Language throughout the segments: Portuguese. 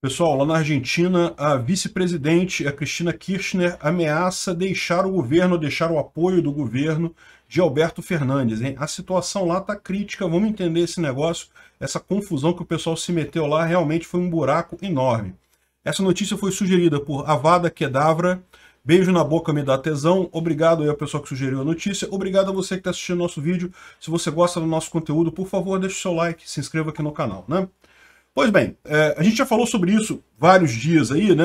Pessoal, lá na Argentina, a vice-presidente, a Cristina Kirchner, ameaça deixar o governo, deixar o apoio do governo de Alberto Fernandes. Hein? A situação lá está crítica, vamos entender esse negócio. Essa confusão que o pessoal se meteu lá realmente foi um buraco enorme. Essa notícia foi sugerida por Avada Kedavra. Beijo na boca, me dá tesão. Obrigado aí ao pessoal que sugeriu a notícia. Obrigado a você que está assistindo nosso vídeo. Se você gosta do nosso conteúdo, por favor, deixe o seu like, se inscreva aqui no canal, né? Pois bem, é, a gente já falou sobre isso vários dias aí, né?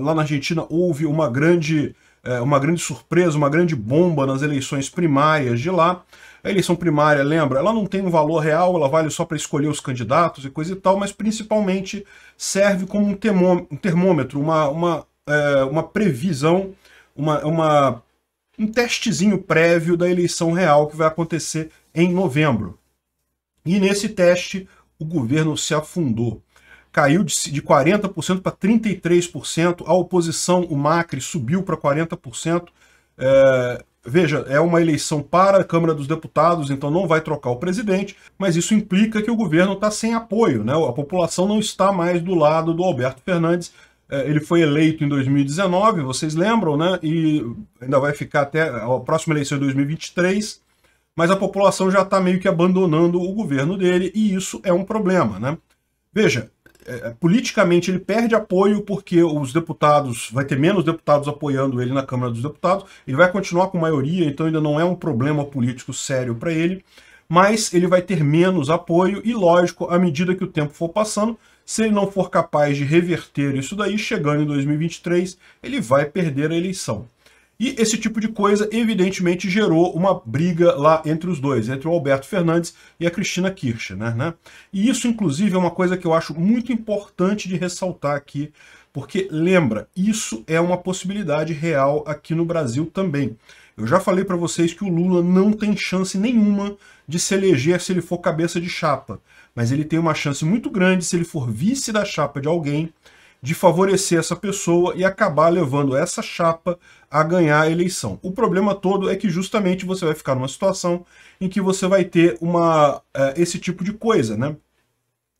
Lá na Argentina houve uma grande, é, uma grande surpresa, uma grande bomba nas eleições primárias de lá. A eleição primária, lembra, ela não tem um valor real, ela vale só para escolher os candidatos e coisa e tal, mas principalmente serve como um termômetro, uma, uma, é, uma previsão, uma, uma, um testezinho prévio da eleição real que vai acontecer em novembro. E nesse teste, o governo se afundou. Caiu de, de 40% para 33%, a oposição, o Macri, subiu para 40%. É, veja, é uma eleição para a Câmara dos Deputados, então não vai trocar o presidente, mas isso implica que o governo está sem apoio, né? a população não está mais do lado do Alberto Fernandes, é, ele foi eleito em 2019, vocês lembram, né? E ainda vai ficar até a próxima eleição de 2023 mas a população já está meio que abandonando o governo dele, e isso é um problema. Né? Veja, é, é, politicamente ele perde apoio porque os deputados, vai ter menos deputados apoiando ele na Câmara dos Deputados, ele vai continuar com maioria, então ainda não é um problema político sério para ele, mas ele vai ter menos apoio e, lógico, à medida que o tempo for passando, se ele não for capaz de reverter isso daí, chegando em 2023, ele vai perder a eleição. E esse tipo de coisa, evidentemente, gerou uma briga lá entre os dois, entre o Alberto Fernandes e a Cristina Kirchner. Né? E isso, inclusive, é uma coisa que eu acho muito importante de ressaltar aqui, porque, lembra, isso é uma possibilidade real aqui no Brasil também. Eu já falei para vocês que o Lula não tem chance nenhuma de se eleger se ele for cabeça de chapa, mas ele tem uma chance muito grande se ele for vice da chapa de alguém de favorecer essa pessoa e acabar levando essa chapa a ganhar a eleição. O problema todo é que justamente você vai ficar numa situação em que você vai ter uma, uh, esse tipo de coisa, né?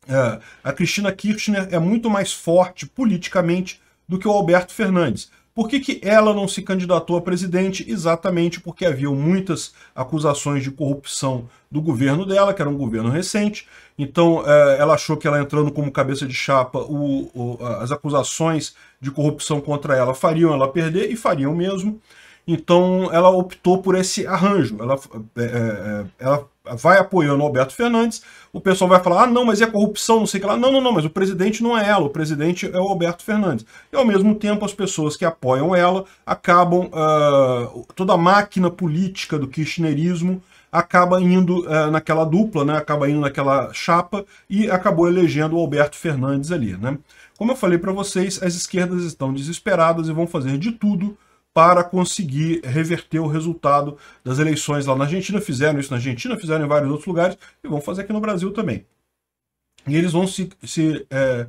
Uh, a Cristina Kirchner é muito mais forte politicamente do que o Alberto Fernandes. Por que, que ela não se candidatou a presidente? Exatamente porque haviam muitas acusações de corrupção do governo dela, que era um governo recente. Então, eh, ela achou que ela entrando como cabeça de chapa, o, o, as acusações de corrupção contra ela fariam ela perder e fariam mesmo. Então ela optou por esse arranjo. Ela, é, é, é, ela vai apoiando o Alberto Fernandes, o pessoal vai falar, ah, não, mas é corrupção, não sei o que lá. Não, não, não, mas o presidente não é ela, o presidente é o Alberto Fernandes. E ao mesmo tempo as pessoas que apoiam ela acabam, uh, toda a máquina política do kirchnerismo acaba indo uh, naquela dupla, né, acaba indo naquela chapa e acabou elegendo o Alberto Fernandes ali, né. Como eu falei para vocês, as esquerdas estão desesperadas e vão fazer de tudo para conseguir reverter o resultado das eleições lá na Argentina. Fizeram isso na Argentina, fizeram em vários outros lugares e vão fazer aqui no Brasil também. E eles vão se, se é,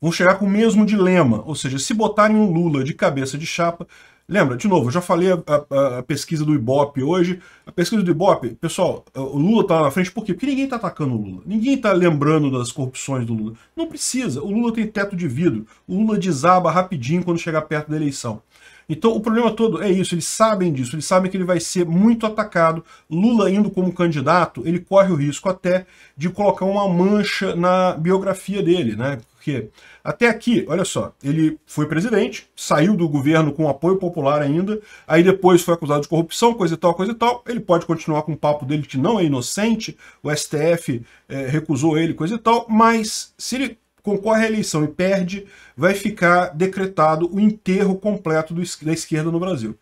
vão chegar com o mesmo dilema, ou seja, se botarem o Lula de cabeça de chapa, Lembra, de novo, eu já falei a, a, a, pesquisa do Ibope hoje. A pesquisa do Ibope, pessoal, o Lula tá lá na frente por quê? Porque ninguém tá atacando o Lula. Ninguém tá lembrando das corrupções do Lula. Não precisa. O Lula tem teto de vidro. O Lula desaba rapidinho quando chegar perto da eleição. Então o problema todo é isso, eles sabem disso, eles sabem que ele vai ser muito atacado. Lula indo como candidato, ele corre o risco até de colocar uma mancha na biografia dele, né? porque até aqui, olha só, ele foi presidente, saiu do governo com apoio popular ainda, aí depois foi acusado de corrupção, coisa e tal, coisa e tal. Ele pode continuar com o papo dele que não é inocente, o STF é, recusou ele, coisa e tal, mas se ele concorre à eleição e perde, vai ficar decretado o enterro completo do, da esquerda no Brasil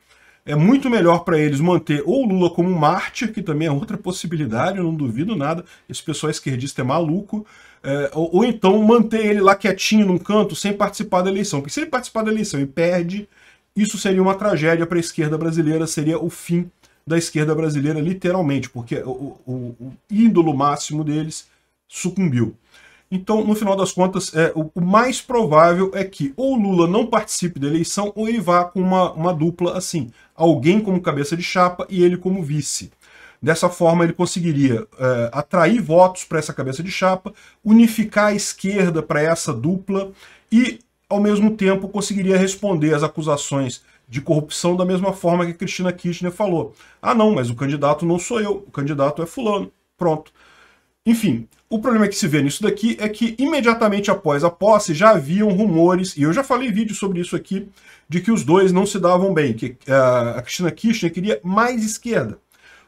é muito melhor para eles manter ou Lula como mártir, que também é outra possibilidade, eu não duvido nada, esse pessoal esquerdista é maluco, é, ou, ou, então manter ele lá quietinho num canto sem participar da eleição. Porque se ele participar da eleição e perde, isso seria uma tragédia para a esquerda brasileira, seria o fim da esquerda brasileira, literalmente, porque o, o, o ídolo máximo deles sucumbiu. Então, no final das contas, é, o, o, mais provável é que ou Lula não participe da eleição ou ele vá com uma, uma dupla assim, alguém como cabeça de chapa e ele como vice. Dessa forma, ele conseguiria é, atrair votos para essa cabeça de chapa, unificar a esquerda para essa dupla e, ao mesmo tempo, conseguiria responder às acusações de corrupção da mesma forma que a Cristina Kirchner falou. Ah, não, mas o candidato não sou eu, o candidato é fulano. Pronto. Enfim, o problema que se vê nisso daqui é que imediatamente após a posse já haviam rumores, e eu já falei vídeo sobre isso aqui, de que os dois não se davam bem, que uh, a Cristina Kirchner queria mais esquerda.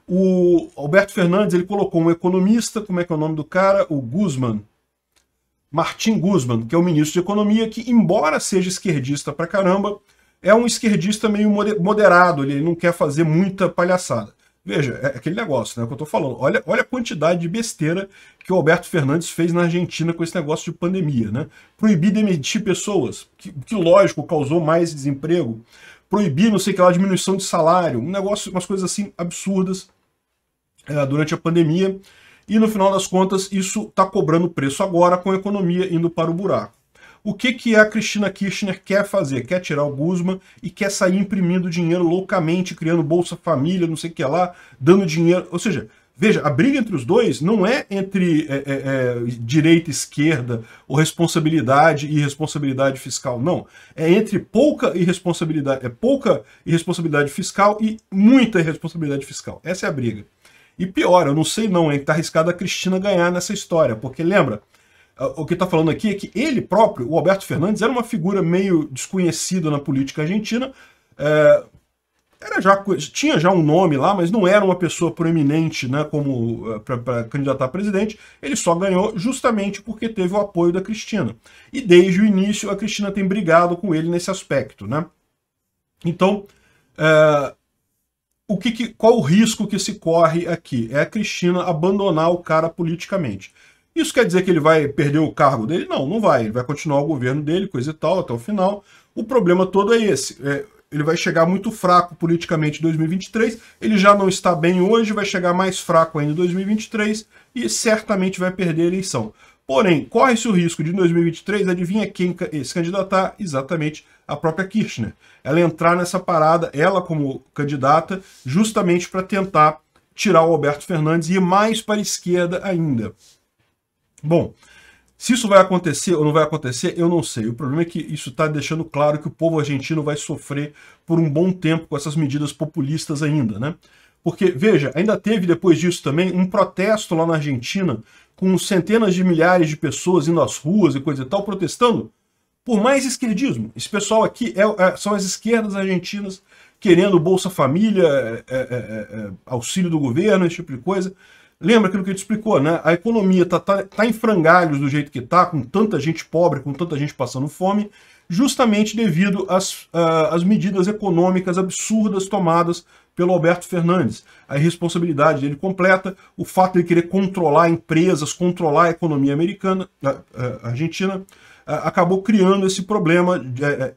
O Alberto Fernandes ele colocou um economista, como é que é o nome do cara? O Guzman. Martin Guzman, que é o ministro de Economia, que, embora seja esquerdista pra caramba, é um esquerdista meio moderado, ele não quer fazer muita palhaçada. Veja, é aquele negócio, né, é que eu tô falando. Olha, olha a quantidade de besteira que o Alberto Fernandes fez na Argentina com esse negócio de pandemia, né? Proibir demitir pessoas, que, que lógico causou mais desemprego proibir, não sei o que lá, diminuição de salário, um negócio, umas coisas assim absurdas é, durante a pandemia. E no final das contas, isso está cobrando preço agora com a economia indo para o buraco. O que, que a Cristina Kirchner quer fazer? Quer tirar o Guzman e quer sair imprimindo dinheiro loucamente, criando Bolsa Família, não sei o que lá, dando dinheiro. Ou seja, Veja, a briga entre os dois não é entre é, é, é, direita e esquerda, ou responsabilidade e responsabilidade fiscal, não. É entre pouca irresponsabilidade, é pouca irresponsabilidade fiscal e muita irresponsabilidade fiscal. Essa é a briga. E pior, eu não sei não, hein? Tá arriscado a Cristina ganhar nessa história, porque lembra, ah, o que está falando aqui é que ele próprio, o Alberto Fernandes, era uma figura meio desconhecida na política argentina, é, era já tinha já um nome lá, mas não era uma pessoa proeminente, né, como eh, para candidatar a presidente. Ele só ganhou justamente porque teve o apoio da Cristina. E desde o início a Cristina tem brigado com ele nesse aspecto, né? Então, é, o que, que, qual o risco que se corre aqui? É a Cristina abandonar o cara politicamente. Isso quer dizer que ele vai perder o cargo dele? Não, não vai. Ele vai continuar o governo dele, coisa e tal, até o final. O problema todo é esse. É, ele vai chegar muito fraco politicamente em 2023, ele já não está bem hoje, vai chegar mais fraco ainda em 2023 e certamente vai perder a eleição. Porém, corre-se o risco de em 2023, adivinha quem eh, se candidatar? Exatamente a própria Kirchner. Ela entrar nessa parada, ela como candidata, justamente para tentar tirar o Alberto Fernandes e ir mais para a esquerda ainda. Bom, se isso vai acontecer ou não vai acontecer, eu não sei. O problema é que isso está deixando claro que o povo argentino vai sofrer por um bom tempo com essas medidas populistas ainda, né? Porque, veja, ainda teve depois disso também um protesto lá na Argentina com centenas de milhares de pessoas indo às ruas e coisa e tal, protestando por mais esquerdismo. Esse pessoal aqui é, é, são as esquerdas argentinas querendo Bolsa Família, é, é, é, é auxílio do governo, esse tipo de coisa lembra aquilo que ele explicou, né? A economia está tá, tá em frangalhos do jeito que tá, com tanta gente pobre, com tanta gente passando fome, justamente devido às, às medidas econômicas absurdas tomadas pelo Alberto Fernandes. A irresponsabilidade dele completa, o fato de ele querer controlar empresas, controlar a economia americana, argentina, acabou criando esse problema. É, é,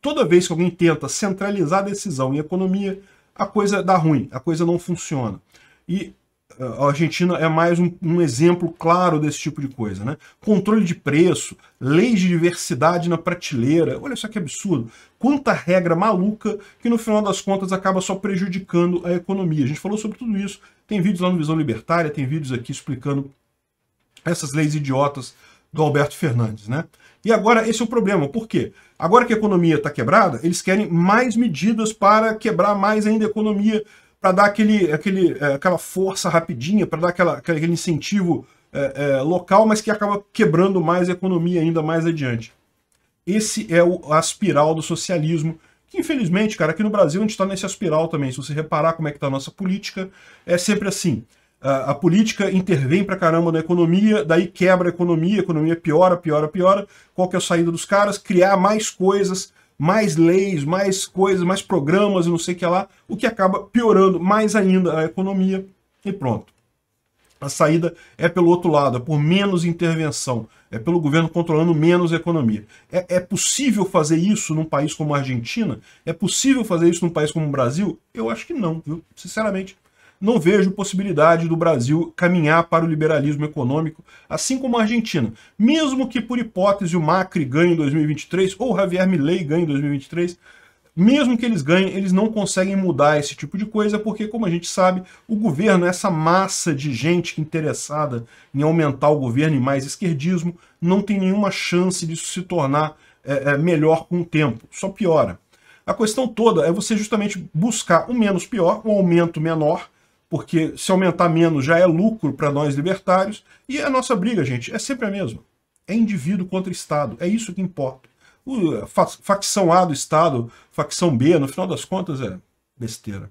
toda vez que alguém tenta centralizar a decisão em economia, a coisa dá ruim, a coisa não funciona. E a Argentina é mais um, um, exemplo claro desse tipo de coisa. Né? Controle de preço, leis de diversidade na prateleira. Olha só que absurdo. Quanta regra maluca que no final das contas acaba só prejudicando a economia. A gente falou sobre tudo isso. Tem vídeos lá no Visão Libertária, tem vídeos aqui explicando essas leis idiotas do Alberto Fernandes, né? E agora esse é o problema, por quê? Agora que a economia está quebrada, eles querem mais medidas para quebrar mais ainda a economia para dar aquele, aquele, é, aquela força rapidinha, para dar aquela, aquele incentivo é, é, local, mas que acaba quebrando mais a economia ainda mais adiante. Esse é o, a espiral do socialismo, que infelizmente, cara, aqui no Brasil a gente está nesse aspiral também. Se você reparar como é que está a nossa política, é sempre assim. A, a política intervém pra caramba na economia, daí quebra a economia, a economia piora, piora, piora. Qual que é a saída dos caras? Criar mais coisas mais leis, mais coisas, mais programas e não sei o que lá, o que acaba piorando mais ainda a economia e pronto. A saída é pelo outro lado, é por menos intervenção, é pelo governo controlando menos a economia. É, é possível fazer isso num país como a Argentina? É possível fazer isso num país como o Brasil? Eu acho que não, viu? Sinceramente, não vejo possibilidade do Brasil caminhar para o liberalismo econômico, assim como a Argentina. Mesmo que, por hipótese, o Macri ganhe em 2023 ou o Javier Milei ganhe em 2023, mesmo que eles ganhem, eles não conseguem mudar esse tipo de coisa, porque, como a gente sabe, o governo, essa massa de gente interessada em aumentar o governo e mais esquerdismo, não tem nenhuma chance disso se tornar é, é, melhor com o tempo, só piora. A questão toda é você justamente buscar o menos pior, um aumento menor, porque se aumentar menos já é lucro para nós libertários. E a nossa briga, gente, é sempre a mesma. É indivíduo contra Estado. É isso que importa. O, eh, facção A do Estado, facção B, no final das contas, é besteira.